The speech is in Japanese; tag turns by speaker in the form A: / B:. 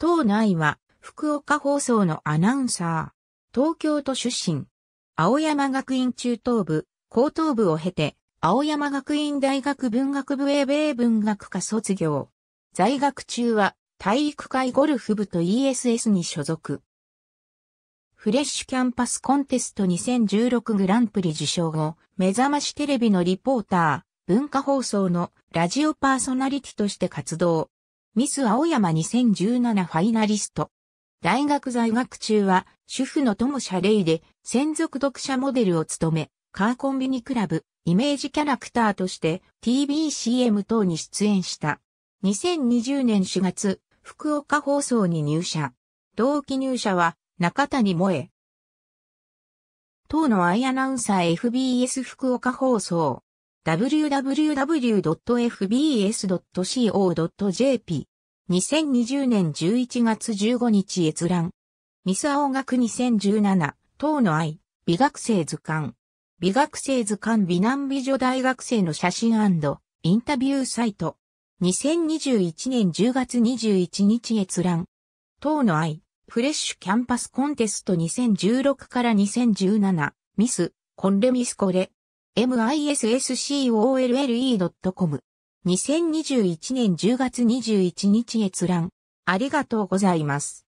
A: 党内は福岡放送のアナウンサー、東京都出身、青山学院中等部、高等部を経て、青山学院大学文学部英米文学科卒業。在学中は体育会ゴルフ部と ESS に所属。フレッシュキャンパスコンテスト2016グランプリ受賞後、目覚ましテレビのリポーター、文化放送のラジオパーソナリティとして活動。ミス青山2017ファイナリスト。大学在学中は、主婦の友謝レイで、専属読者モデルを務め、カーコンビニクラブ、イメージキャラクターとして TBCM 等に出演した。2020年4月、福岡放送に入社。同期入社は、中谷萌え。当のアイアナウンサー FBS 福岡放送。www.fbs.co.jp。2020年11月15日閲覧。ミス青学2017、党の愛、美学生図鑑。美学生図鑑美男美女大学生の写真インタビューサイト。2021年10月21日閲覧。党の愛、フレッシュキャンパスコンテスト2016から2017、ミス、コンレミスコレ。misscolle.com。2021年10月21日閲覧。ありがとうございます。